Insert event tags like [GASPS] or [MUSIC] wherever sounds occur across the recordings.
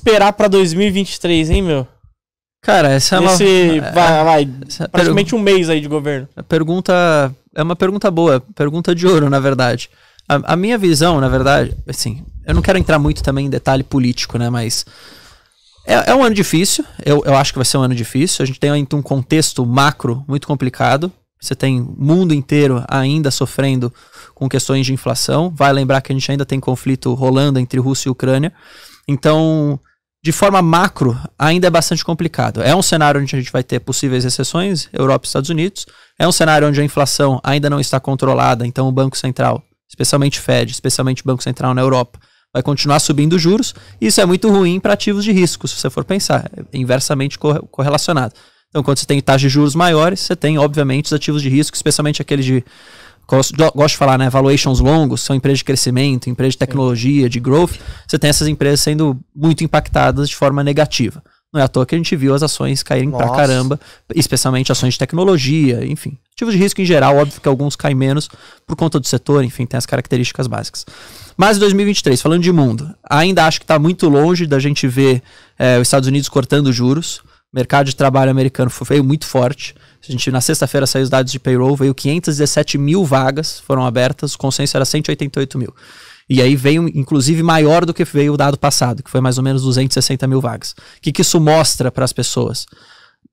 esperar pra 2023, hein, meu? Cara, essa é uma. Esse, vai, é, vai é praticamente um mês aí de governo. A pergunta. É uma pergunta boa, pergunta de ouro, na verdade. A, a, minha visão, na verdade, assim, eu não quero entrar muito também em detalhe político, né? Mas. É, é um ano difícil, eu, eu acho que vai ser um ano difícil. A gente tem ainda um contexto macro muito complicado. Você tem o mundo inteiro ainda sofrendo com questões de inflação. Vai lembrar que a gente ainda tem conflito rolando entre Rússia e Ucrânia. Então, de forma macro, ainda é bastante complicado. É um cenário onde a gente vai ter possíveis exceções, Europa e Estados Unidos. É um cenário onde a inflação ainda não está controlada, então o Banco Central, especialmente Fed, especialmente o Banco Central na Europa, vai continuar subindo juros. Isso é muito ruim para ativos de risco, se você for pensar, é inversamente correlacionado. Então, quando você tem taxas de juros maiores, você tem, obviamente, os ativos de risco, especialmente aqueles de Gosto, de falar, né? Valuations longos são empresas de crescimento, empresas de tecnologia, de growth. Você tem essas empresas sendo muito impactadas de forma negativa. Não é à toa que a gente viu as ações caírem Nossa. pra caramba, especialmente ações de tecnologia, enfim. Ativos de risco em geral, óbvio que alguns caem menos por conta do setor, enfim, tem as características básicas. Mas 2023, falando de mundo, ainda acho que está muito longe da gente ver é, os Estados Unidos cortando juros. O mercado de trabalho americano veio muito forte. A gente, na sexta-feira, saiu os dados de payroll, veio 517 mil vagas foram abertas, o consenso era 188 mil. E aí veio, inclusive, maior do que veio o dado passado, que foi mais ou menos 260 mil vagas. O que, que isso mostra para as pessoas?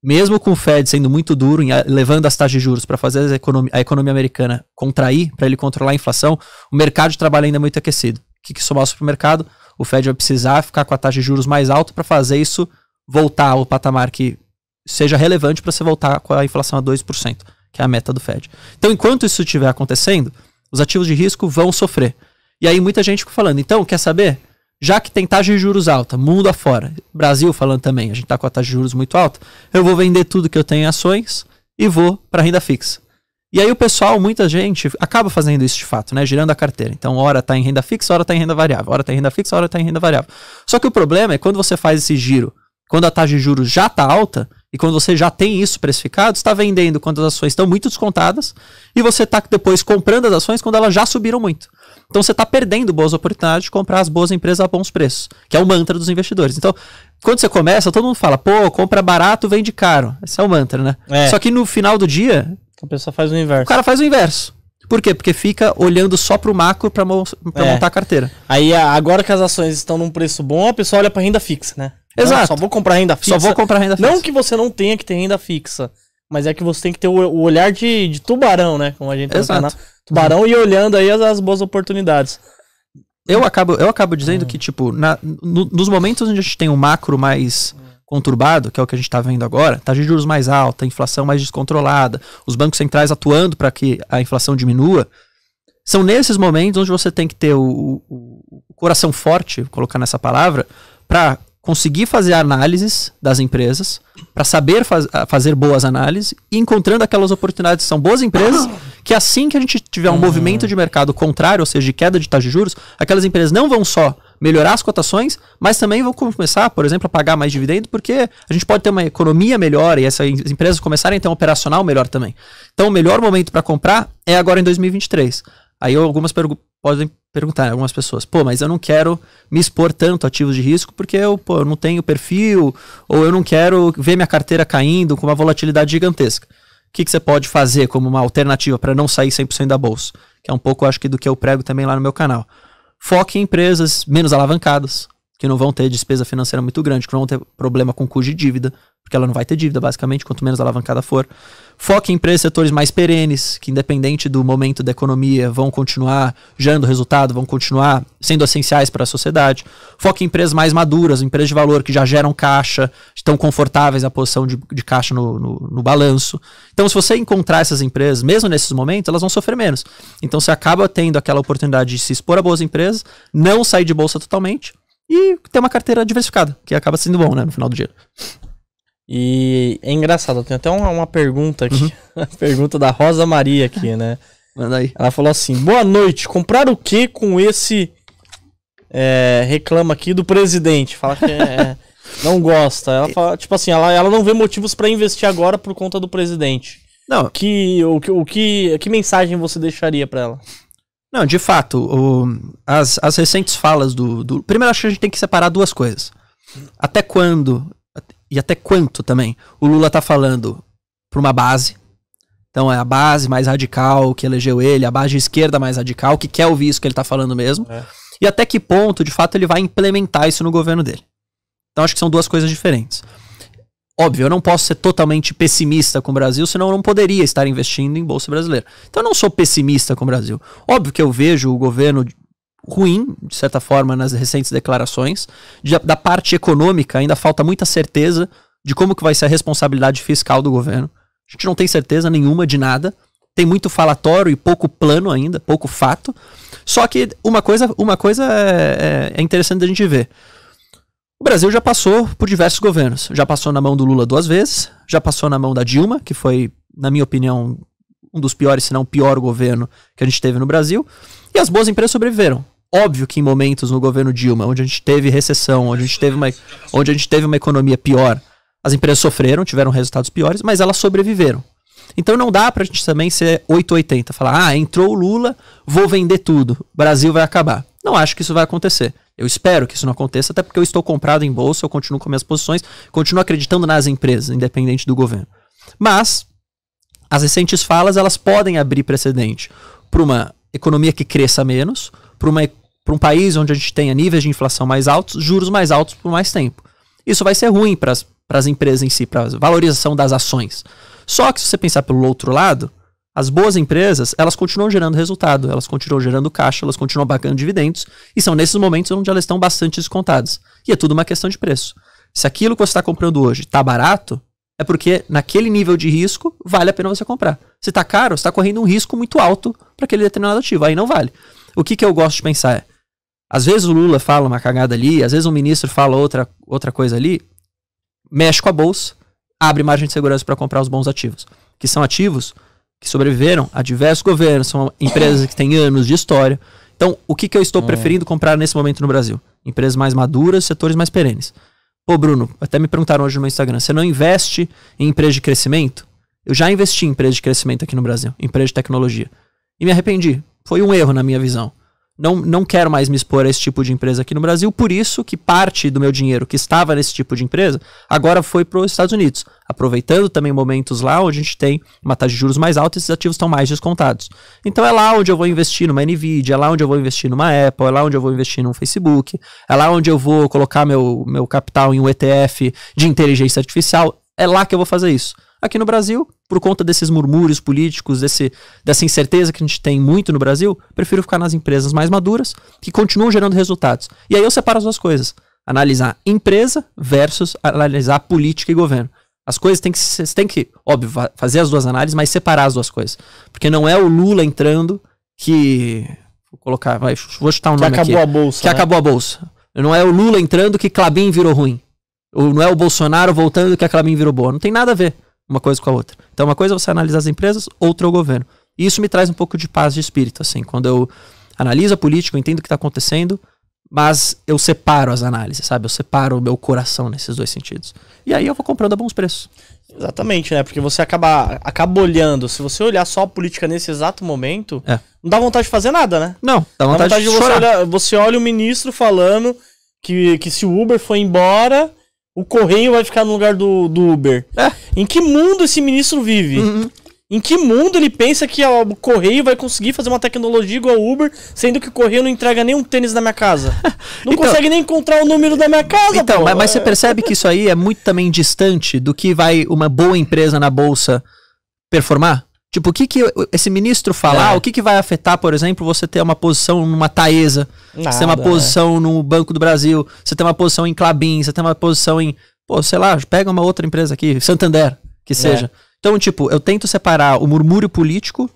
Mesmo com o Fed sendo muito duro, e levando as taxas de juros para fazer economia a economia americana contrair, para ele controlar a inflação, o mercado de trabalho ainda é muito aquecido. O que, que isso mostra para o mercado? O Fed vai precisar ficar com a taxa de juros mais alta para fazer isso voltar ao patamar que seja relevante para você voltar com a inflação a 2%, que é a meta do Fed. Então, enquanto isso estiver acontecendo, os ativos de risco vão sofrer. E aí muita gente fica falando, então, quer saber? Já que tem taxa de juros alta, mundo afora, Brasil falando também, a gente está com a taxa de juros muito alta, eu vou vender tudo que eu tenho em ações e vou para renda fixa. E aí o pessoal, muita gente, acaba fazendo isso de fato, né? Girando a carteira. Então, hora está em renda fixa, hora está em renda variável, hora está em renda fixa, hora está em renda variável. Só que o problema é quando você faz esse giro quando a taxa de juros já está alta, e quando você já tem isso precificado, está vendendo quando as ações estão muito descontadas, e você está depois comprando as ações quando elas já subiram muito. Então você está perdendo boas oportunidades de comprar as boas empresas a bons preços, que é o mantra dos investidores. Então, quando você começa, todo mundo fala, pô, compra barato, vende caro. Esse é o mantra, né? É. Só que no final do dia. A pessoa faz o inverso. O cara faz o inverso. Por quê? Porque fica olhando só para o macro para mo é. montar a carteira. Aí, agora que as ações estão num preço bom, a pessoa olha para renda fixa, né? Exato. Não, só vou comprar renda fixa. Só vou comprar renda fixa. Não que você não tenha que ter renda fixa, mas é que você tem que ter o, olhar de, de, tubarão, né? Como a gente Exato. Tá tubarão e olhando aí as, as, boas oportunidades. Eu acabo, eu acabo dizendo hum. que, tipo, na, no, nos momentos onde a gente tem um macro mais conturbado, que é o que a gente está vendo agora, tá de juros mais alta, inflação mais descontrolada, os bancos centrais atuando para que a inflação diminua, são nesses momentos onde você tem que ter o, o, o coração forte, colocar nessa palavra, para conseguir fazer análises das empresas, para saber faz, ah, fazer boas análises e encontrando aquelas oportunidades que são boas empresas, [GASPS] que assim que a gente tiver um uhum. movimento de mercado contrário, ou seja, de queda de taxa de juros, aquelas empresas não vão só melhorar as cotações, mas também vão começar, por exemplo, a pagar mais dividendo, porque a gente pode ter uma economia melhor e essas empresas começarem a ter um operacional melhor também. Então, o melhor momento para comprar é agora em 2023. Aí algumas podem perguntaram algumas pessoas, pô, mas eu não quero me expor tanto a ativos de risco porque eu, pô, eu não tenho perfil, ou eu não quero ver minha carteira caindo com uma volatilidade gigantesca. O que, que você pode fazer como uma alternativa para não sair 100% da bolsa? Que é um pouco, acho que, do que eu prego também lá no meu canal. Foque em empresas menos alavancadas, que não vão ter despesa financeira muito grande, que não vão ter problema com custo de dívida, porque ela não vai ter dívida, basicamente, quanto menos alavancada for. Foque em empresas setores mais perenes, que independente do momento da economia, vão continuar gerando resultado, vão continuar sendo essenciais para a sociedade. Foque em empresas mais maduras, empresas de valor que já geram caixa, estão confortáveis a posição de, de caixa no, no, no balanço. Então, se você encontrar essas empresas, mesmo nesses momentos, elas vão sofrer menos. Então, você acaba tendo aquela oportunidade de se expor a boas empresas, não sair de bolsa totalmente, e ter uma carteira diversificada, que acaba sendo bom, né, no final do dia. E é engraçado, tem até uma, uma pergunta aqui, uhum. [LAUGHS] pergunta da Rosa Maria aqui, né? [LAUGHS] Manda aí. Ela falou assim: boa noite, comprar o que com esse é, reclama aqui do presidente? Fala que é, é [LAUGHS] não gosta. Ela fala, tipo assim, ela, ela não vê motivos para investir agora por conta do presidente. Não. Que, o, que, o que, que mensagem você deixaria para ela? Não, de fato, o, as, as recentes falas do, do. Primeiro, acho que a gente tem que separar duas coisas. Até quando e até quanto também o Lula tá falando para uma base. Então é a base mais radical que elegeu ele, a base esquerda mais radical, que quer ouvir isso que ele tá falando mesmo. É. E até que ponto, de fato, ele vai implementar isso no governo dele. Então acho que são duas coisas diferentes. Óbvio, eu não posso ser totalmente pessimista com o Brasil, senão eu não poderia estar investindo em Bolsa Brasileira. Então eu não sou pessimista com o Brasil. Óbvio que eu vejo o governo ruim, de certa forma, nas recentes declarações. De, da parte econômica, ainda falta muita certeza de como que vai ser a responsabilidade fiscal do governo. A gente não tem certeza nenhuma de nada. Tem muito falatório e pouco plano ainda, pouco fato. Só que uma coisa, uma coisa é, é, é interessante a gente ver. O Brasil já passou por diversos governos. Já passou na mão do Lula duas vezes, já passou na mão da Dilma, que foi, na minha opinião, um dos piores, se não o pior governo que a gente teve no Brasil. E as boas empresas sobreviveram. Óbvio que em momentos no governo Dilma, onde a gente teve recessão, onde a gente teve uma, onde a gente teve uma economia pior, as empresas sofreram, tiveram resultados piores, mas elas sobreviveram. Então não dá pra gente também ser 880, falar, ah, entrou o Lula, vou vender tudo, o Brasil vai acabar. Não acho que isso vai acontecer. Eu espero que isso não aconteça, até porque eu estou comprado em bolsa, eu continuo com minhas posições, continuo acreditando nas empresas, independente do governo. Mas as recentes falas elas podem abrir precedente para uma economia que cresça menos, para um país onde a gente tenha níveis de inflação mais altos, juros mais altos por mais tempo. Isso vai ser ruim para as empresas em si, para a valorização das ações. Só que se você pensar pelo outro lado, as boas empresas, elas continuam gerando resultado, elas continuam gerando caixa, elas continuam pagando dividendos, e são nesses momentos onde elas estão bastante descontadas. E é tudo uma questão de preço. Se aquilo que você está comprando hoje está barato, é porque naquele nível de risco vale a pena você comprar. Se está caro, você está correndo um risco muito alto para aquele determinado ativo, aí não vale. O que, que eu gosto de pensar é, às vezes o Lula fala uma cagada ali, às vezes um ministro fala outra, outra coisa ali, mexe com a bolsa, abre margem de segurança para comprar os bons ativos, que são ativos que sobreviveram a diversos governos, são empresas que têm anos de história. Então, o que, que eu estou hum. preferindo comprar nesse momento no Brasil? Empresas mais maduras, setores mais perenes. Pô, Bruno, até me perguntaram hoje no meu Instagram, você não investe em empresas de crescimento? Eu já investi em empresas de crescimento aqui no Brasil, empresas de tecnologia. E me arrependi. Foi um erro na minha visão não, não quero mais me expor a esse tipo de empresa aqui no Brasil, por isso que parte do meu dinheiro que estava nesse tipo de empresa agora foi para os Estados Unidos, aproveitando também momentos lá onde a gente tem uma taxa de juros mais alta e esses ativos estão mais descontados. Então é lá onde eu vou investir numa Nvidia, é lá onde eu vou investir numa Apple, é lá onde eu vou investir num Facebook, é lá onde eu vou colocar meu, meu capital em um ETF de inteligência artificial. É lá que eu vou fazer isso. Aqui no Brasil, por conta desses murmúrios políticos, desse, dessa incerteza que a gente tem muito no Brasil, prefiro ficar nas empresas mais maduras, que continuam gerando resultados. E aí eu separo as duas coisas: analisar empresa versus analisar política e governo. As coisas têm que, você tem que, óbvio, fazer as duas análises, mas separar as duas coisas. Porque não é o Lula entrando que. Vou colocar, vai, vou chutar um que nome acabou A bolsa, que né? acabou a bolsa. Não é o Lula entrando que Clabin virou ruim. Ou não é o Bolsonaro voltando que a Clabin virou boa. Não tem nada a ver uma coisa com a outra. Então, uma coisa é você analisar as empresas, outra é o governo. E isso me traz um pouco de paz de espírito, assim. Quando eu analiso a política, eu entendo o que está acontecendo, mas eu separo as análises, sabe? Eu separo o meu coração nesses dois sentidos. E aí eu vou comprando a bons preços. Exatamente, né? Porque você acaba, acaba olhando. Se você olhar só a política nesse exato momento, é. não dá vontade de fazer nada, né? Não, dá vontade, dá vontade de, de, você chorar. olhar. Você olha o ministro falando que, que se o Uber foi embora, o correio vai ficar no lugar do, do Uber. É. Em que mundo esse ministro vive? Uhum. Em que mundo ele pensa que o correio vai conseguir fazer uma tecnologia igual o Uber, sendo que o correio não entrega nem um tênis na minha casa? [LAUGHS] Não então, consegue nem encontrar o número da minha casa, Então, mas, mas, você percebe que isso aí é muito também distante do que vai uma boa empresa na bolsa performar? Tipo, o que, que esse ministro falar, é. o que, que vai afetar, por exemplo, você ter uma posição numa Taesa, Nada, você ter uma é. posição é. no Banco do Brasil, você ter uma posição em Clabin, você ter uma posição em, pô, sei lá, pega uma outra empresa aqui, Santander, que é. seja. É. Então, tipo, eu tento separar o murmúrio político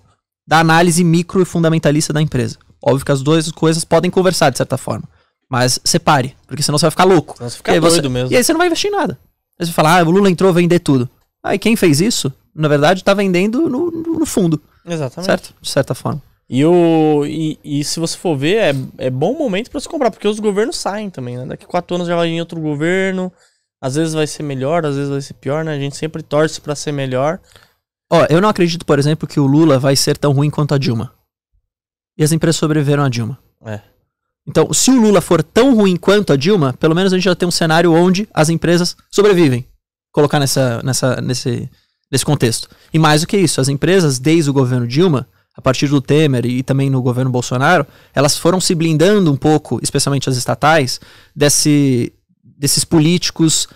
da análise micro e fundamentalista da empresa. Óbvio que as duas coisas podem conversar de certa forma, mas separe, porque senão você vai ficar louco. Você fica doido você, mesmo. E aí você não vai investir em nada. Aí você vai falar, ah, o Lula entrou, vender tudo. Aí quem fez isso na verdade, tá vendendo no, no fundo. Exatamente. Certo? De certa forma. E, o, e, e, se você for ver, é, é bom momento para se comprar, porque os governos saem também, né? Daqui quatro anos já vai em outro governo. Às vezes vai ser melhor, às vezes vai ser pior, né? A gente sempre torce para ser melhor. Ó, eu não acredito, por exemplo, que o Lula vai ser tão ruim quanto a Dilma. E as empresas sobreviveram a Dilma. É. Então, se o Lula for tão ruim quanto a Dilma, pelo menos a gente já tem um cenário onde as empresas sobrevivem. Colocar nessa, nessa, nesse, nesse contexto. E mais do que isso, as empresas, desde o governo Dilma, a partir do Temer e também no governo Bolsonaro, elas foram se blindando um pouco, especialmente as estatais, desse, desses políticos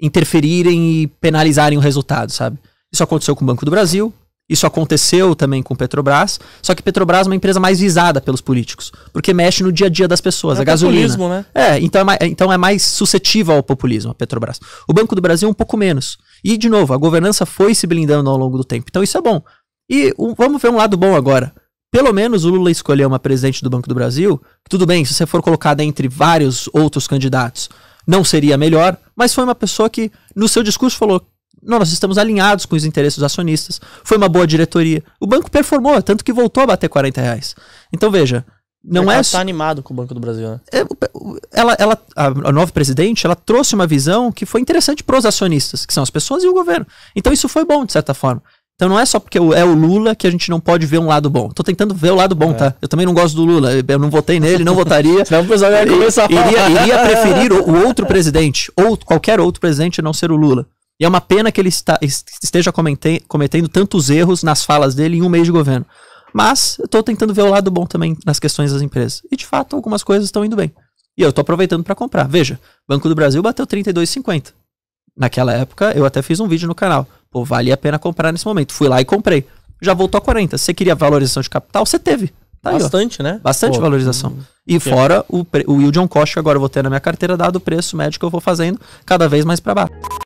interferirem e penalizarem o resultado, sabe? Isso aconteceu com o Banco do Brasil, isso aconteceu também com Petrobras, só que Petrobras é uma empresa mais visada pelos políticos, porque mexe no dia a dia das pessoas, é a gasolina. Populismo, né? É, então é, mais, então é mais suscetível ao populismo a Petrobras. O Banco do Brasil é um pouco menos. E, de novo, a governança foi se blindando ao longo do tempo. Então, isso é bom. E um, vamos ver um lado bom agora. Pelo menos o Lula escolheu uma presidente do Banco do Brasil. Tudo bem, se você for colocada entre vários outros candidatos, não seria melhor, mas foi uma pessoa que, no seu discurso, falou: não, nós estamos alinhados com os interesses dos acionistas, foi uma boa diretoria. O banco performou, tanto que voltou a bater 40 reais. Então veja, não é... está animado com o Banco do Brasil, né? É, ela, ela, a nova presidente, ela trouxe uma visão que foi interessante para os acionistas, que são as pessoas e o governo. Então isso foi bom, de certa forma. Então não é só porque é o Lula que a gente não pode ver um lado bom. Tô tentando ver o lado bom, é. tá? Eu também não gosto do Lula. Eu não votei nele, não votaria. [LAUGHS] Senão o pessoal ia começar a falar. Iria, iria preferir o, outro presidente, ou qualquer outro presidente, a não ser o Lula. E é uma pena que ele está, esteja cometendo tantos erros nas falas dele em um mês de governo. Mas eu tô tentando ver o lado bom também nas questões das empresas. E de fato, algumas coisas estão indo bem. E eu tô aproveitando para comprar. Veja, Banco do Brasil bateu 32,50. Naquela época, eu até fiz um vídeo no canal. Pô, vale a pena comprar nesse momento. Fui lá e comprei. Já voltou a 40. Você queria valorização de capital? Você teve. Tá Bastante, aí, né? Bastante Pô, valorização. Hum, e fora o, o yield on cost que agora eu vou ter na minha carteira, dado o preço médio que eu vou fazendo, cada vez mais para baixo.